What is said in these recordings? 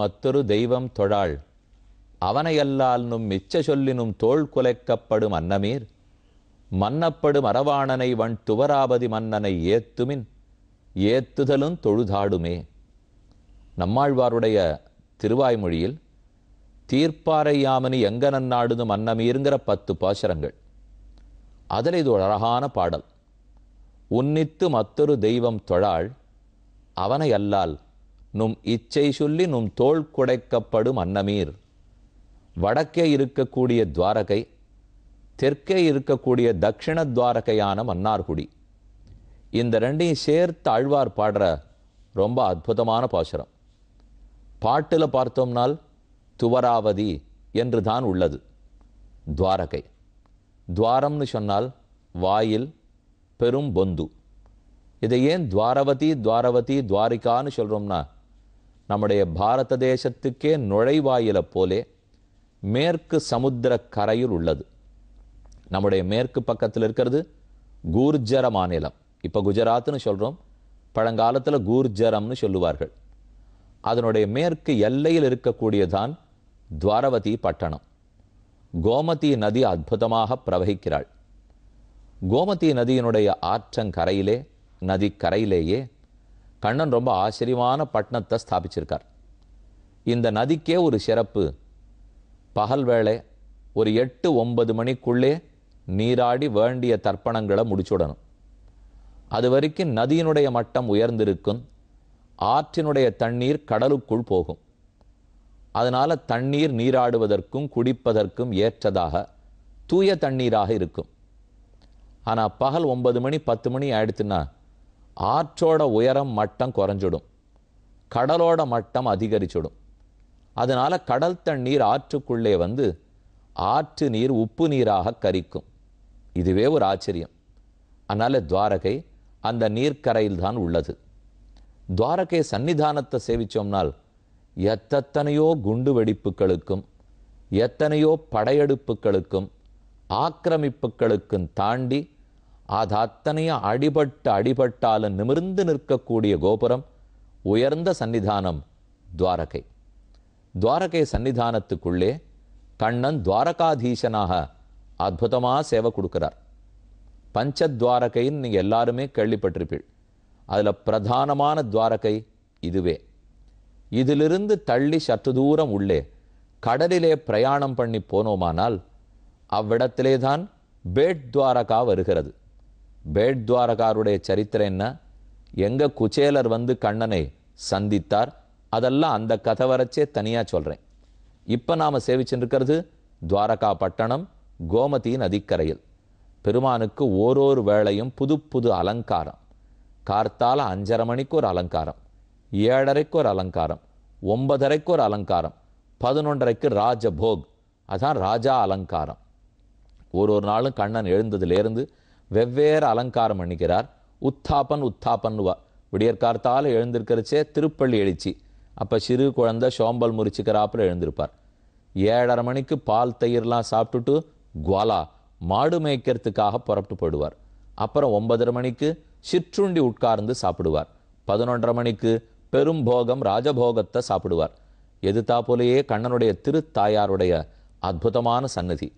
மத்தொரு தெய்வம் தொழாள் அவனையல்லால் நும் மிச்ச சொல்லினும் தோல் குலைக்கப்படும் அன்னமீர் மன்னப்படும் அரவாணனை வண் துவராபதி மன்னனை ஏத்துமின் ஏத்துதலும் தொழுதாடுமே நம்மாழ்வாருடைய திருவாய்மொழியில் தீர்ப்பாரையாமனி எங்கனன் நாடுது அன்னமீருங்கிற பத்து பாசரங்கள் அதில் இது ஒரு அழகான பாடல் உன்னித்து மற்றொரு தெய்வம் தொழாள் அவனை அல்லால் நும் இச்சை சொல்லி நும் தோல் குடைக்கப்படும் அன்னமீர் வடக்கே இருக்கக்கூடிய துவாரகை தெற்கே இருக்கக்கூடிய தக்ஷிண துவாரகையான மன்னார்குடி இந்த ரெண்டையும் சேர்த்து ஆழ்வார் பாடுற ரொம்ப அற்புதமான பாசுரம் பாட்டில் பார்த்தோம்னால் துவராவதி என்று தான் உள்ளது துவாரகை துவாரம்னு சொன்னால் வாயில் பெரும் பொந்து இதை ஏன் துவாரவதி துவாரவதி துவாரிகான்னு சொல்கிறோம்னா நம்முடைய பாரத தேசத்துக்கே நுழைவாயில போலே மேற்கு சமுத்திர கரையில் உள்ளது நம்முடைய மேற்கு பக்கத்தில் இருக்கிறது கூர்ஜர மாநிலம் இப்போ குஜராத்னு சொல்கிறோம் பழங்காலத்தில் கூர்ஜரம்னு சொல்லுவார்கள் அதனுடைய மேற்கு எல்லையில் இருக்கக்கூடியதான் துவாரவதி பட்டணம் கோமதி நதி அற்புதமாக பிரவகிக்கிறாள் கோமதி நதியினுடைய ஆற்றங்கரையிலே நதிக்கரையிலேயே கண்ணன் ரொம்ப ஆச்சரியமான பட்டணத்தை ஸ்தாபிச்சிருக்கார் இந்த நதிக்கே ஒரு சிறப்பு பகல் வேளை ஒரு எட்டு ஒன்பது மணிக்குள்ளே நீராடி வேண்டிய தர்ப்பணங்களை முடிச்சுடணும் அது வரைக்கும் நதியினுடைய மட்டம் உயர்ந்திருக்கும் ஆற்றினுடைய தண்ணீர் கடலுக்குள் போகும் அதனால் தண்ணீர் நீராடுவதற்கும் குடிப்பதற்கும் ஏற்றதாக தூய தண்ணீராக இருக்கும் ஆனால் பகல் ஒன்பது மணி பத்து மணி ஆயிடுச்சுன்னா ஆற்றோட உயரம் மட்டம் குறைஞ்சிடும் கடலோட மட்டம் அதிகரிச்சிடும் அதனால் கடல் தண்ணீர் ஆற்றுக்குள்ளே வந்து ஆற்று நீர் உப்பு நீராக கரிக்கும் இதுவே ஒரு ஆச்சரியம் அதனால் துவாரகை அந்த நீர்க்கரையில் தான் உள்ளது துவாரகை சன்னிதானத்தை சேவித்தோம்னால் எத்தனையோ குண்டு வெடிப்புகளுக்கும் எத்தனையோ படையெடுப்புகளுக்கும் ஆக்கிரமிப்புகளுக்கும் தாண்டி அது அத்தனையா அடிபட்டு அடிபட்டால நிமிர்ந்து நிற்கக்கூடிய கோபுரம் உயர்ந்த சன்னிதானம் துவாரகை துவாரகை சன்னிதானத்துக்குள்ளே கண்ணன் துவாரகாதீசனாக அற்புதமாக சேவை கொடுக்கிறார் பஞ்சத்வாரகைன்னு நீங்கள் எல்லாருமே கேள்விப்பட்டிருப்பீள் அதில் பிரதானமான துவாரகை இதுவே இதிலிருந்து தள்ளி சற்று தூரம் உள்ளே கடலிலே பிரயாணம் பண்ணி போனோமானால் அவ்விடத்திலே தான் பேட் துவாரகா வருகிறது பேட்வாரகாருடைய சரித்திரம் என்ன எங்க குச்சேலர் வந்து கண்ணனை சந்தித்தார் அதெல்லாம் அந்த கதை வரைச்சே தனியாக சொல்கிறேன் இப்போ நாம் சேவிச்சுருக்கிறது துவாரகா பட்டணம் கோமதி நதிக்கரையில் பெருமானுக்கு ஓரொரு வேளையும் புது புது அலங்காரம் கார்த்தால அஞ்சரை மணிக்கு ஒரு அலங்காரம் ஏழரைக்கு ஒரு அலங்காரம் ஒன்பதரைக்கு ஒரு அலங்காரம் பதினொன்றரைக்கு ராஜபோக் அதான் ராஜா அலங்காரம் ஒரு ஒரு நாளும் கண்ணன் எழுந்ததுலேருந்து வெவ்வேறு அலங்காரம் பண்ணிக்கிறார் உத்தாப்பன் உத்தாப்பன்னுவா விடியற்கார்த்தால் எழுந்திருக்கிறச்சே திருப்பள்ளி எழுச்சி அப்போ சிறு குழந்தை சோம்பல் முறிச்சுக்கிறாப்புல எழுந்திருப்பார் ஏழரை மணிக்கு பால் தயிர்லாம் சாப்பிட்டுட்டு குவாலா மாடு மேய்க்கிறதுக்காக புறப்பட்டு போயிடுவார் அப்புறம் ஒன்பதரை மணிக்கு சிற்றுண்டி உட்கார்ந்து சாப்பிடுவார் பதினொன்றரை மணிக்கு பெரும் போகம் ராஜபோகத்தை சாப்பிடுவார் எதிர்த்தாப்போலேயே கண்ணனுடைய திருத்தாயாருடைய அற்புதமான சன்னதி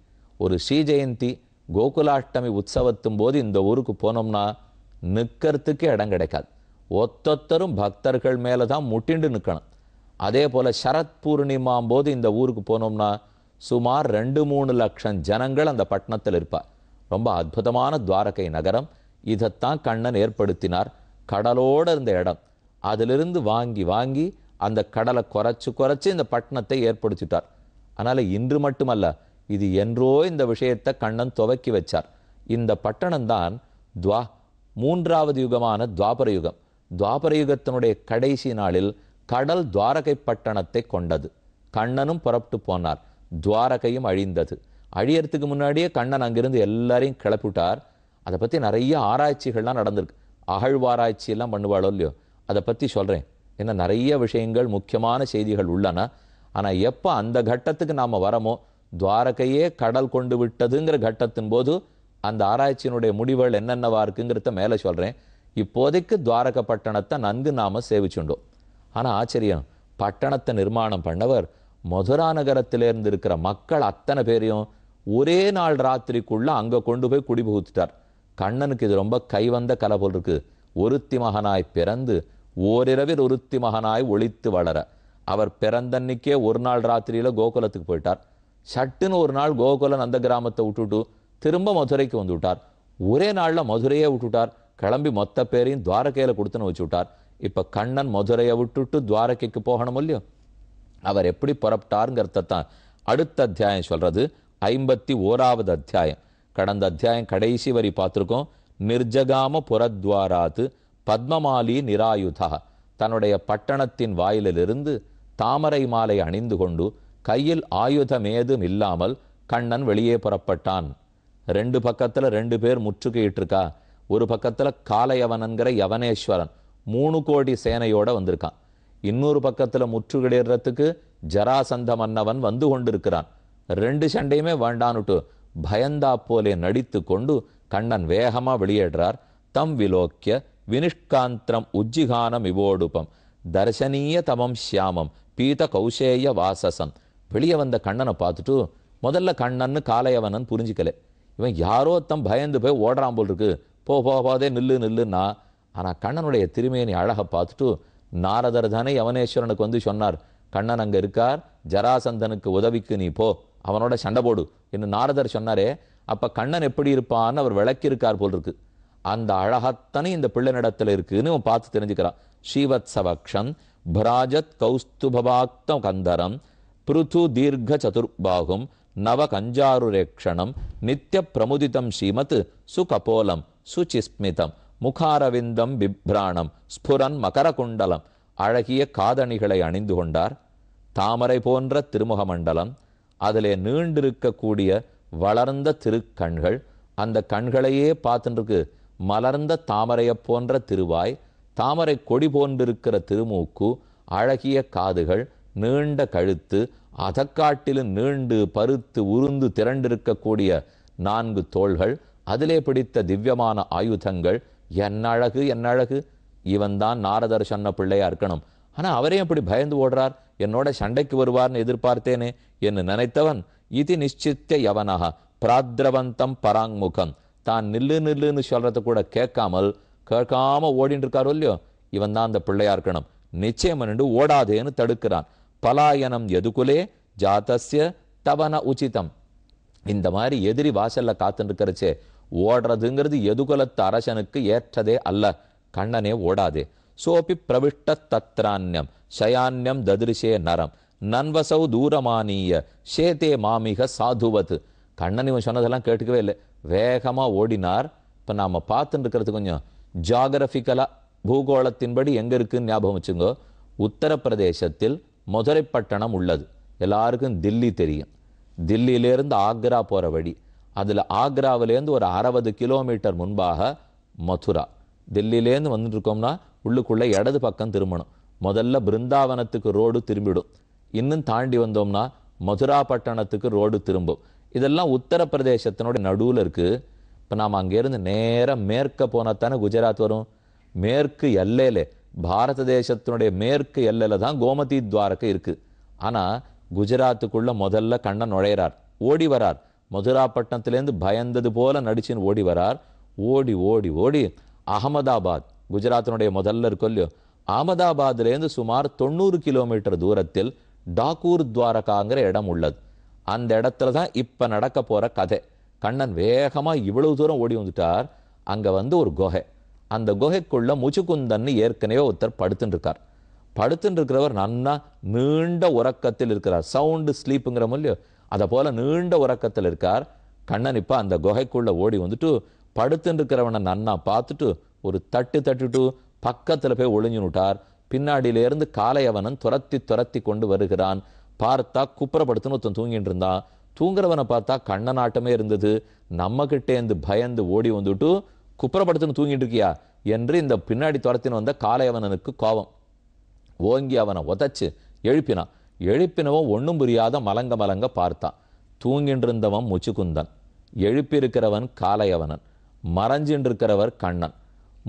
ஒரு ஸ்ரீஜெயந்தி கோகுலாஷ்டமி உற்சவத்தும் போது இந்த ஊருக்கு போனோம்னா நிற்கிறதுக்கு இடம் கிடைக்காது ஒத்தொத்தரும் பக்தர்கள் மேலே தான் முட்டிண்டு நிற்கணும் அதே போல் சரத் பூர்ணிமாம் போது இந்த ஊருக்கு போனோம்னா சுமார் ரெண்டு மூணு லட்சம் ஜனங்கள் அந்த பட்டணத்தில் இருப்பார் ரொம்ப அற்புதமான துவாரகை நகரம் இதைத்தான் கண்ணன் ஏற்படுத்தினார் கடலோடு இருந்த இடம் அதிலிருந்து வாங்கி வாங்கி அந்த கடலை குறைச்சி குறைச்சி இந்த பட்டணத்தை ஏற்படுத்திட்டார் அதனால் இன்று மட்டுமல்ல இது என்றோ இந்த விஷயத்தை கண்ணன் துவக்கி வச்சார் இந்த பட்டணம்தான் துவா மூன்றாவது யுகமான துவாபர யுகம் துவாபர யுகத்தினுடைய கடைசி நாளில் கடல் துவாரகை பட்டணத்தை கொண்டது கண்ணனும் புறப்பட்டு போனார் துவாரகையும் அழிந்தது அழியறதுக்கு முன்னாடியே கண்ணன் அங்கிருந்து எல்லாரையும் கிளப்பிவிட்டார் அதை பற்றி நிறைய ஆராய்ச்சிகள்லாம் நடந்திருக்கு அகழ்வாராய்ச்சியெல்லாம் பண்ணுவாளோ இல்லையோ அதை பற்றி சொல்கிறேன் ஏன்னா நிறைய விஷயங்கள் முக்கியமான செய்திகள் உள்ளன ஆனால் எப்போ அந்த கட்டத்துக்கு நாம் வரமோ துவாரகையே கடல் கொண்டு விட்டதுங்கிற கட்டத்தின் போது அந்த ஆராய்ச்சியினுடைய முடிவுகள் என்னென்னவா இருக்குங்கிறத மேலே சொல்கிறேன் இப்போதைக்கு துவாரக பட்டணத்தை நன்கு நாம் சேவிச்சுண்டோம் ஆனால் ஆச்சரியம் பட்டணத்தை நிர்மாணம் பண்ணவர் மதுரா நகரத்திலேருந்து இருக்கிற மக்கள் அத்தனை பேரையும் ஒரே நாள் ராத்திரிக்குள்ளே அங்கே கொண்டு போய் குடிபுகுத்துட்டார் கண்ணனுக்கு இது ரொம்ப கைவந்த கலை போல் இருக்கு ஒருத்தி மகனாய் பிறந்து ஓரிரவில் ஒருத்தி மகனாய் ஒழித்து வளர அவர் பிறந்தன்னைக்கே ஒரு நாள் ராத்திரியில் கோகுலத்துக்கு போயிட்டார் சட்டுன்னு ஒரு நாள் கோகுலன் அந்த கிராமத்தை விட்டுட்டு திரும்ப மதுரைக்கு வந்து விட்டார் ஒரே நாளில் மதுரையே விட்டுட்டார் கிளம்பி மொத்த பேரையும் துவாரகையில் கொடுத்துன்னு வச்சு விட்டார் இப்போ கண்ணன் மதுரையை விட்டுட்டு துவாரகைக்கு போகணும் இல்லையோ அவர் எப்படி புறப்பட்டாருங்கிறத தான் அடுத்த அத்தியாயம் சொல்கிறது ஐம்பத்தி ஓராவது அத்தியாயம் கடந்த அத்தியாயம் கடைசி வரி பார்த்துருக்கோம் நிர்ஜகாம புறத்வாராத்து பத்மமாலி நிராயுதா தன்னுடைய பட்டணத்தின் வாயிலிலிருந்து தாமரை மாலை அணிந்து கொண்டு கையில் ஆயுதம் ஏதும் இல்லாமல் கண்ணன் வெளியே புறப்பட்டான் ரெண்டு பக்கத்தில் ரெண்டு பேர் முற்றுகையிட்டிருக்கா ஒரு பக்கத்தில் காளையவனன்கிற யவனேஸ்வரன் மூணு கோடி சேனையோட வந்திருக்கான் இன்னொரு பக்கத்தில் முற்றுகையிடுறதுக்கு ஜராசந்த மன்னவன் வந்து கொண்டிருக்கிறான் ரெண்டு சண்டையுமே வேண்டான்னுட்டு பயந்தா போலே நடித்து கொண்டு கண்ணன் வேகமாக வெளியேடுறார் தம் விலோக்கிய வினிஷ்காந்திரம் உஜ்ஜிகானம் இவோடுபம் தர்சனீய தமம் சியாமம் பீத கௌசேய வாசசம் வெளியே வந்த கண்ணனை பார்த்துட்டு முதல்ல கண்ணன்னு காலையவனன் புரிஞ்சிக்கல இவன் யாரோ தம் பயந்து போய் ஓடுறான் போல் இருக்கு போ போ போதே நில்லு நில்லுன்னா ஆனால் கண்ணனுடைய திருமேனி அழகை பார்த்துட்டு நாரதர் தானே யவனேஸ்வரனுக்கு வந்து சொன்னார் கண்ணன் அங்கே இருக்கார் ஜராசந்தனுக்கு உதவிக்கு நீ போ அவனோட சண்டை போடு என்று நாரதர் சொன்னாரே அப்போ கண்ணன் எப்படி இருப்பான்னு அவர் விளக்கியிருக்கார் போல் இருக்கு அந்த அழகத்தனை இந்த பிள்ளைனிடத்தில் இருக்குன்னு அவன் பார்த்து தெரிஞ்சுக்கிறான் ஸ்ரீவத்சவக்ஷன் பராஜத் கௌஸ்துபபாக்தம் கந்தரம் పృథు దీర్ఘ చతుర్బాహుం నవ కంజారురేక్షణం నిత్య ప్రముదితం శ్రీమత్ సుకపోలం சுச்சிஸ்மிதம் முகாரவிந்தம் பிப்ராணம் ஸ்புரன் மகரகுண்டலம் அழகிய காதணிகளை அணிந்து கொண்டார் தாமரை போன்ற திருமுகமண்டலம் அதிலே நீண்டிருக்கக்கூடிய வளர்ந்த திருக்கண்கள் அந்த கண்களையே பார்த்துருக்கு மலர்ந்த தாமரையை போன்ற திருவாய் தாமரை கொடி போன்றிருக்கிற திருமூக்கு அழகிய காதுகள் நீண்ட கழுத்து அதக்காட்டிலும் நீண்டு பருத்து உருந்து திரண்டிருக்கக்கூடிய நான்கு தோள்கள் அதிலே பிடித்த திவ்யமான ஆயுதங்கள் என்னழகு அழகு அழகு இவன்தான் நாரதர் சொன்ன பிள்ளையா இருக்கணும் ஆனால் அவரே அப்படி பயந்து ஓடுறார் என்னோட சண்டைக்கு வருவார்னு எதிர்பார்த்தேனே என்று நினைத்தவன் இது நிச்சித்த யவனாக பிராத்ரவந்தம் பராங்முகம் தான் நில்லு நில்லுன்னு சொல்றதை கூட கேட்காமல் கேட்காம ஓடிட்டு இருக்காரோ இல்லையோ இவன் தான் அந்த பிள்ளையா இருக்கணும் நிச்சயம் நின்று ஓடாதேன்னு தடுக்கிறான் பலாயனம் எதுகுலே ஜாத்தஸ்ய தவன உச்சிதம் இந்த மாதிரி எதிரி வாசல்ல காத்துட்டு ஓடுறதுங்கிறது எதுகுலத்து அரசனுக்கு ஏற்றதே அல்ல கண்ணனே ஓடாதே சோபி பிரவிஷ்ட தத்ரான்யம் சயான்யம் ததிருஷே நரம் நன்வசௌ தூரமானிய சேதே மாமிக சாதுவத் கண்ணன் இவன் சொன்னதெல்லாம் கேட்டுக்கவே இல்லை வேகமாக ஓடினார் இப்போ நாம் பார்த்துட்டு இருக்கிறது கொஞ்சம் ஜாகிரபிக்கலாக பூகோளத்தின்படி எங்கே இருக்குன்னு ஞாபகம் வச்சுங்கோ உத்தரப்பிரதேசத்தில் மதுரை பட்டணம் உள்ளது எல்லாருக்கும் தில்லி தெரியும் தில்லியிலேருந்து ஆக்ரா போகிற வழி அதில் ஆக்ராவிலேருந்து ஒரு அறுபது கிலோமீட்டர் முன்பாக மதுரா தில்லியிலேருந்து வந்துட்டுருக்கோம்னா உள்ளுக்குள்ளே இடது பக்கம் திரும்பணும் முதல்ல பிருந்தாவனத்துக்கு ரோடு திரும்பிடும் இன்னும் தாண்டி வந்தோம்னா மதுரா பட்டணத்துக்கு ரோடு திரும்பும் இதெல்லாம் உத்தரப்பிரதேசத்தினுடைய நடுவில் இருக்குது இப்போ நாம் அங்கேருந்து நேராக மேற்க போனால் தானே குஜராத் வரும் மேற்கு எல்லையிலே பாரத தேசத்தினுடைய மேற்கு எல்லையில் தான் கோமதி துவாரகை இருக்குது ஆனால் குஜராத்துக்குள்ளே முதல்ல கண்ணன் நுழையிறார் ஓடி வரார் மதுராப்பட்டினத்துலேருந்து பயந்தது போல நடிச்சுன்னு ஓடி வரார் ஓடி ஓடி ஓடி அகமதாபாத் குஜராத்தினுடைய முதல்ல இருக்கொல்லியோ அகமதாபாத்லேருந்து சுமார் தொண்ணூறு கிலோமீட்டர் தூரத்தில் டாக்கூர் துவாரகாங்கிற இடம் உள்ளது அந்த இடத்துல தான் இப்போ நடக்க போகிற கதை கண்ணன் வேகமாக இவ்வளவு தூரம் ஓடி வந்துட்டார் அங்கே வந்து ஒரு குகை அந்த குகைக்குள்ள முச்சுக்குந்தன் ஏற்கனவே ஒருத்தர் படுத்துட்டு இருக்கார் படுத்துட்டு இருக்கிறவர் நன்னா நீண்ட உறக்கத்தில் இருக்கிறார் சவுண்டு ஸ்லீப்புங்கிற இல்லையோ அதை போல நீண்ட உறக்கத்தில் இருக்கார் கண்ணன் இப்போ அந்த குகைக்குள்ள ஓடி வந்துட்டு படுத்துட்டு இருக்கிறவனை நன்னா பார்த்துட்டு ஒரு தட்டு தட்டுட்டு பக்கத்தில் போய் ஒளிஞ்சுனுட்டார் பின்னாடியிலேருந்து காளையவனன் துரத்தி துரத்தி கொண்டு வருகிறான் பார்த்தா குப்புறப்படுத்துன்னு ஒருத்தன் தூங்கிட்டு இருந்தான் தூங்குறவனை பார்த்தா கண்ணன் ஆட்டமே இருந்தது நம்மகிட்டேந்து பயந்து ஓடி வந்துட்டு குப்புறப்படுத்துன்னு தூங்கிட்டு இருக்கியா என்று இந்த பின்னாடி துரத்தின் வந்த காளையவனனுக்கு கோபம் ஓங்கி அவனை உதச்சு எழுப்பினான் எழுப்பினவன் ஒன்றும் புரியாத மலங்க மலங்க பார்த்தான் தூங்கின்றிருந்தவன் முச்சுக்குந்தன் எழுப்பியிருக்கிறவன் காளையவனன் மறைஞ்சின்றிருக்கிறவர் கண்ணன்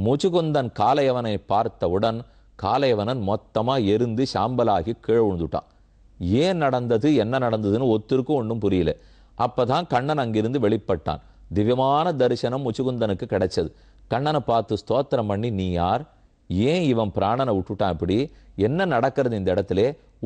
முச்சுக்குந்தன் காளையவனை பார்த்தவுடன் காளையவனன் மொத்தமாக எரிந்து சாம்பலாகி கீழே விழுந்துட்டான் ஏன் நடந்தது என்ன நடந்ததுன்னு ஒத்திருக்கும் ஒன்றும் புரியல அப்போ தான் கண்ணன் அங்கிருந்து வெளிப்பட்டான் திவ்யமான தரிசனம் முச்சுகுந்தனுக்கு கிடைச்சது கண்ணனை பார்த்து ஸ்தோத்திரம் பண்ணி நீ யார் ஏன் இவன் பிராணனை விட்டுட்டான் இப்படி என்ன நடக்கிறது இந்த இடத்துல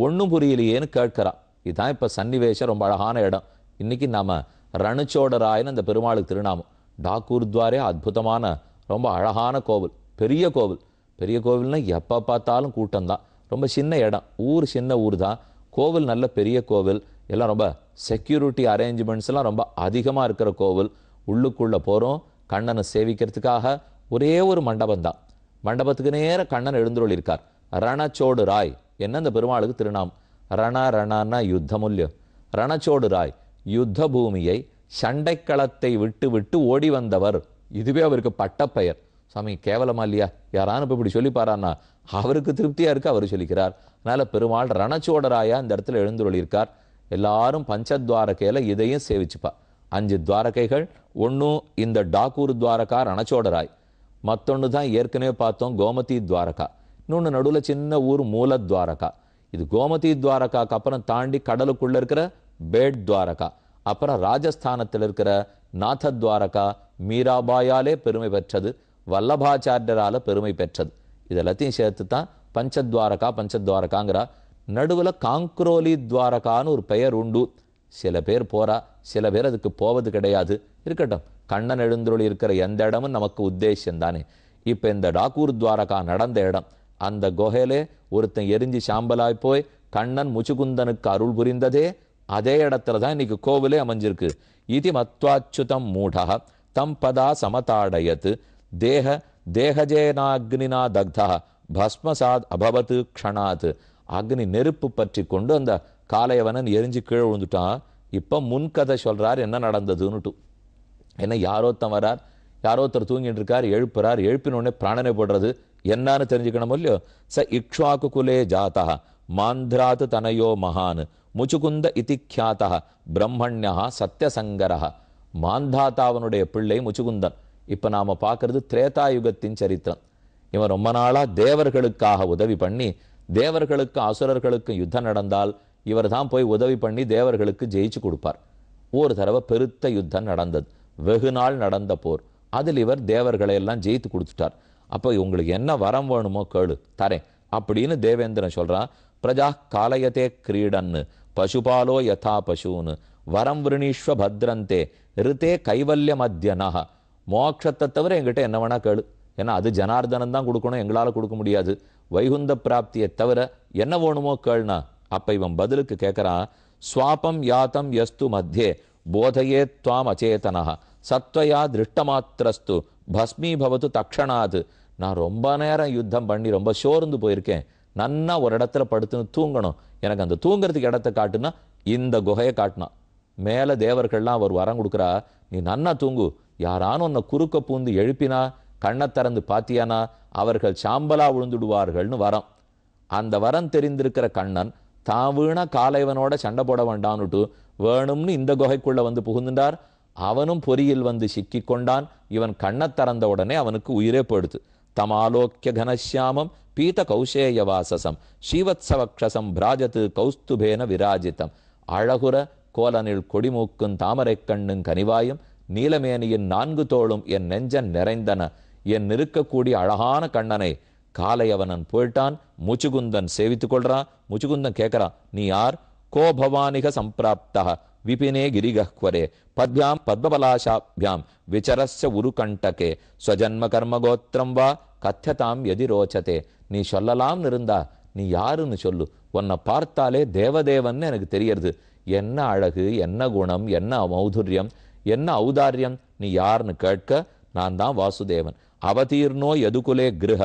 ஒன்றும் புரியலையேன்னு கேட்கிறான் இதுதான் இப்போ சன்னிவேஷம் ரொம்ப அழகான இடம் இன்னைக்கு நாம் ரணச்சோடராயன்னு அந்த பெருமாளுக்கு திருநாமம் டாக்கூர்த்வாரே அற்புதமான ரொம்ப அழகான கோவில் பெரிய கோவில் பெரிய கோவில்னால் எப்போ பார்த்தாலும் கூட்டம்தான் ரொம்ப சின்ன இடம் ஊர் சின்ன ஊர் தான் கோவில் நல்ல பெரிய கோவில் எல்லாம் ரொம்ப செக்யூரிட்டி அரேஞ்ச்மெண்ட்ஸ்லாம் ரொம்ப அதிகமாக இருக்கிற கோவில் உள்ளுக்குள்ளே போகிறோம் கண்ணனை சேவிக்கிறதுக்காக ஒரே ஒரு மண்டபம் தான் மண்டபத்துக்கு நேர கண்ணன் எழுந்துருள் இருக்கார் ரணச்சோடு ராய் என்ன இந்த பெருமாளுக்கு திருநாம் ரண ரணனா யுத்தமுல்யம் ரணச்சோடு ராய் யுத்த பூமியை சண்டைக்களத்தை விட்டு விட்டு ஓடி வந்தவர் இதுவே அவருக்கு பட்டப்பெயர் சாமி கேவலமா இல்லையா யாரானு இப்போ இப்படி சொல்லிப்பாரான்னா அவருக்கு திருப்தியாக இருக்கு அவர் சொல்லிக்கிறார் அதனால் பெருமாள் ரணச்சோடராயா இந்த இடத்துல எழுந்துருளியிருக்கார் எல்லாரும் கேல இதையும் சேவிச்சுப்பா அஞ்சு துவாரகைகள் ஒன்று இந்த டாக்கூர் துவாரகா ரணச்சோடராய் மற்றொன்று தான் ஏற்கனவே பார்த்தோம் கோமதி துவாரகா இன்னொன்று நடுவில் சின்ன ஊர் மூல துவாரகா இது கோமதி துவாரகாக்கு அப்புறம் தாண்டி கடலுக்குள்ளே இருக்கிற பேட் துவாரகா அப்புறம் ராஜஸ்தானத்தில் இருக்கிற நாத துவாரகா மீராபாயாலே பெருமை பெற்றது வல்லபாச்சாரியரால் பெருமை பெற்றது இதெல்லாத்தையும் எல்லாத்தையும் சேர்த்து தான் பஞ்சத்வாரகா பஞ்சத்வாரகாங்கிறா நடுவில் காங்க்ரோலி துவாரகான்னு ஒரு பெயர் உண்டு சில பேர் போறா சில பேர் அதுக்கு போவது கிடையாது இருக்கட்டும் கண்ணன் எழுந்தொழி இருக்கிற எந்த இடமும் நமக்கு உத்தேசம் தானே இப்போ இந்த டாக்கூர் துவாரகா நடந்த இடம் அந்த குகையிலே ஒருத்தன் எரிஞ்சு சாம்பலாய் போய் கண்ணன் முச்சுகுந்தனுக்கு அருள் புரிந்ததே அதே இடத்துல தான் இன்னைக்கு கோவிலே அமைஞ்சிருக்கு இது மத்வாச்சுதம் மூடக தம் பதா சமதாடயத்து தேக தேகஜேனாக்னினா தக்தா பஸ்மசாத் அபவத்து க்ஷணாத் அக்னி நெருப்பு பற்றி கொண்டு அந்த காலையவனன் எரிஞ்சு கீழே விழுந்துட்டான் இப்போ முன்கதை சொல்கிறார் என்ன நடந்ததுன்னுட்டு என்ன யாரோத்தன் வரார் யாரோ ஒருத்தர் தூங்கிட்டு இருக்கார் எழுப்புறார் எழுப்பினோடனே பிராணனை போடுறது என்னன்னு தெரிஞ்சுக்கணும் இல்லையோ ச இக்ஷ்வாக்கு குலே ஜாத்தா மாந்திராத்து தனையோ மகான் முச்சுகுந்த இதிக்கியாத்தா பிரம்மண்யா சத்தியசங்கரா மாந்தாத்தாவனுடைய பிள்ளை முச்சுகுந்தன் இப்போ நாம் பார்க்கறது திரேதாயுகத்தின் சரித்திரம் இவன் ரொம்ப நாளாக தேவர்களுக்காக உதவி பண்ணி தேவர்களுக்கும் அசுரர்களுக்கும் யுத்தம் நடந்தால் இவர் தான் போய் உதவி பண்ணி தேவர்களுக்கு ஜெயிச்சு கொடுப்பார் ஒரு தடவை பெருத்த யுத்தம் நடந்தது வெகு நாள் நடந்த போர் அதில் இவர் தேவர்களை எல்லாம் ஜெயித்து கொடுத்துட்டார் அப்போ உங்களுக்கு என்ன வரம் வேணுமோ கேளு தரேன் அப்படின்னு தேவேந்திரன் சொல்கிறான் பிரஜா காலயத்தே கிரீடன்னு பசுபாலோ யதா பசுன்னு வரம் விருணீஸ்வ பத்ரந்தே ரித்தே மத்திய நக மோட்சத்தை தவிர எங்கிட்ட என்ன வேணா கேளு ஏன்னா அது ஜனார்தனம் தான் கொடுக்கணும் எங்களால் கொடுக்க முடியாது வைகுந்த பிராப்தியை தவிர என்ன வேணுமோ கேள்னா அப்ப இவன் பதிலுக்கு கேட்குறான் சுவாபம் யாத்தம் எஸ்து மத்தியே போதையே துவாம் அச்சேதனா சத்வயா திருஷ்டமாத்திரஸ்து பவத்து தக்ஷணாது நான் ரொம்ப நேரம் யுத்தம் பண்ணி ரொம்ப சோர்ந்து போயிருக்கேன் நன்னா ஒரு இடத்துல படுத்துன்னு தூங்கணும் எனக்கு அந்த தூங்குறதுக்கு இடத்த காட்டுனா இந்த குகையை காட்டினான் மேலே தேவர்கள்லாம் அவர் வரம் கொடுக்குறா நீ நன்னா தூங்கு யாரானும் உன்னை குறுக்க பூந்து எழுப்பினா கண்ணை திறந்து பாத்தியானா அவர்கள் சாம்பலா விழுந்துடுவார்கள்னு வரம் அந்த வரம் தெரிந்திருக்கிற கண்ணன் தான் காலைவனோட சண்டை போட வேண்டான்னு வேணும்னு இந்த குகைக்குள்ள வந்து புகுந்துட்டார் அவனும் பொறியில் வந்து சிக்கி கொண்டான் இவன் கண்ணை திறந்த உடனே அவனுக்கு உயிரே போடுது தமாலோக்கிய கனசியாமம் பீத வாசசம் ஸ்ரீவத்சவக்ஷசம் பிராஜத்து கௌஸ்துபேன விராஜித்தம் அழகுர கோலனில் கொடிமூக்கும் தாமரை கண்ணும் கனிவாயும் நீலமேனியின் நான்கு தோளும் என் நெஞ்சன் நிறைந்தன என் நிறுக்கக்கூடிய அழகான கண்ணனை காலை அவனன் போயிட்டான் முச்சுகுந்தன் சேவித்து கொள்றான் முச்சுகுந்தன் கேட்கறான் நீ யார் கோ பவானிக சம்பிராப்தா விபினே கிரிகஹ்வரே பத்யாம் பத்மபலாஷாபியாம் விசரஸ்ய உருகண்டகே ஸ்வஜன்ம கோத்திரம் வா கத்தியதாம் எதிரோச்சதே நீ சொல்லலாம்னு இருந்தா நீ யாருன்னு சொல்லு உன்னை பார்த்தாலே தேவதேவன் எனக்கு தெரியறது என்ன அழகு என்ன குணம் என்ன மௌதுரியம் என்ன ஔதாரியம் நீ யாருன்னு கேட்க நான் தான் வாசுதேவன் அவதீர்னோ எதுகுலே கிரக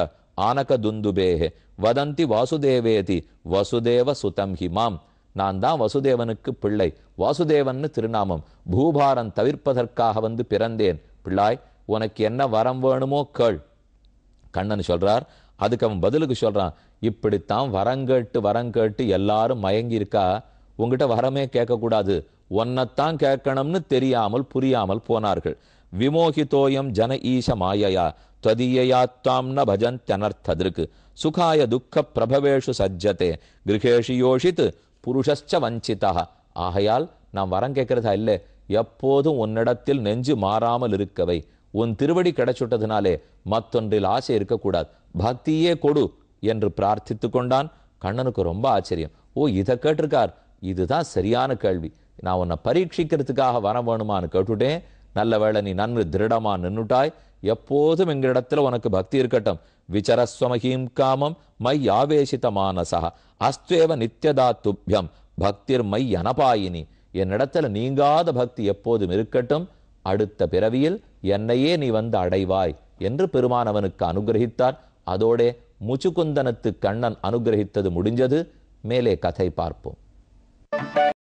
ஆனகதுந்துபேகே வதந்தி வாசுதேவேதி வசுதேவ சுதம் ஹிமாம் நான் தான் வசுதேவனுக்கு பிள்ளை வாசுதேவன்னு திருநாமம் பூபாரன் தவிர்ப்பதற்காக வந்து பிறந்தேன் பிள்ளாய் உனக்கு என்ன வரம் வேணுமோ கேள் கண்ணன் சொல்றார் அதுக்கு அவன் பதிலுக்கு சொல்றான் இப்படித்தான் வரங்கேட்டு வரங்கேட்டு எல்லாரும் மயங்கி இருக்கா உங்ககிட்ட வரமே கேட்கக்கூடாது ஒன்னத்தான் கேட்கணும்னு தெரியாமல் புரியாமல் போனார்கள் விமோகிதோயம் ஜன ஈஷ மாயையா त्वदीययात्तां न சுகாய துக்க பிரபவேஷு சஜ்ஜத்தே கிரகேஷி யோஷித் புருஷச்ச வஞ்சிதா ஆகையால் நாம் வரம் கேட்கறதா இல்லை எப்போதும் உன்னிடத்தில் நெஞ்சு மாறாமல் இருக்கவை உன் திருவடி கிடைச்சுட்டதுனாலே மத்தொன்றில் ஆசை இருக்கக்கூடாது பக்தியே கொடு என்று பிரார்த்தித்து கொண்டான் கண்ணனுக்கு ரொம்ப ஆச்சரியம் ஓ இதை கேட்டிருக்கார் இதுதான் சரியான கேள்வி நான் உன்னை பரீட்சிக்கிறதுக்காக வர வேணுமான்னு கேட்டுட்டேன் நல்ல வேளை நீ நன்று திருடமா நின்னுட்டாய் எப்போதும் எங்களிடத்துல உனக்கு பக்தி இருக்கட்டும் விசரஸ்வமஹீம் காமம் மை ஆவேசித மானசா அஸ்துவேவ நித்யதா துப்பியம் பக்திர் மை அனபாயினி என்னிடத்துல நீங்காத பக்தி எப்போதும் இருக்கட்டும் அடுத்த பிறவியில் என்னையே நீ வந்து அடைவாய் என்று பெருமானவனுக்கு அனுகிரகித்தார் அதோடே முச்சுக்குந்தனத்து கண்ணன் அனுகிரகித்தது முடிஞ்சது மேலே கதை பார்ப்போம்